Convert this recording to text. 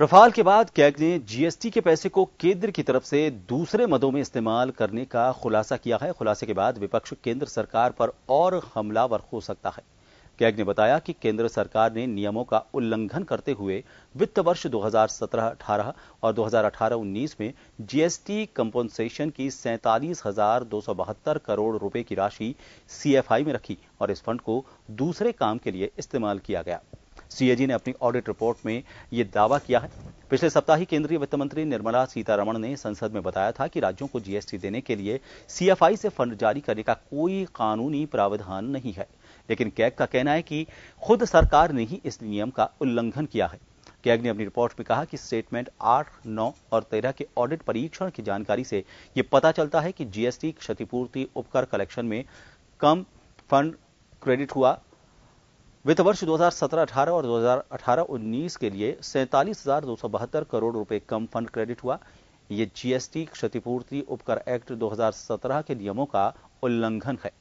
Rafale के बाद CAG ने जीएसटी के पैसे को केंद्र की तरफ से दूसरे मदों में इस्तेमाल करने का खुलासा किया है खुलासे के बाद विपक्ष केंद्र सरकार पर और हमलावर हो सकता है कैग ने बताया कि केंद्र सरकार ने नियमों का उल्लंघन करते हुए वित्त वर्ष 2017-18 और 2018-19 में जीएसटी कंपनसेशन की सैंतालीस करोड़ रुपए की राशि सीएफआई में रखी और इस फंड को दूसरे काम के लिए इस्तेमाल किया गया सीएजी ने अपनी ऑडिट रिपोर्ट में ये दावा किया है पिछले सप्ताह ही केंद्रीय वित्त मंत्री निर्मला सीतारमण ने संसद में बताया था कि राज्यों को जीएसटी देने के लिए सीएफआई से फंड जारी करने का कोई कानूनी प्रावधान नहीं है लेकिन कैग का कहना है कि खुद सरकार ने ही इस नियम का उल्लंघन किया है कैग ने अपनी रिपोर्ट में कहा कि स्टेटमेंट आठ नौ और तेरह के ऑडिट परीक्षण की जानकारी से यह पता चलता है कि जीएसटी क्षतिपूर्ति उपकर कलेक्शन में कम फंड क्रेडिट हुआ वित्त वर्ष 2017-18 और 2018-19 के लिए सैंतालीस करोड़ रुपए कम फंड क्रेडिट हुआ ये जीएसटी क्षतिपूर्ति उपकर एक्ट 2017 के नियमों का उल्लंघन है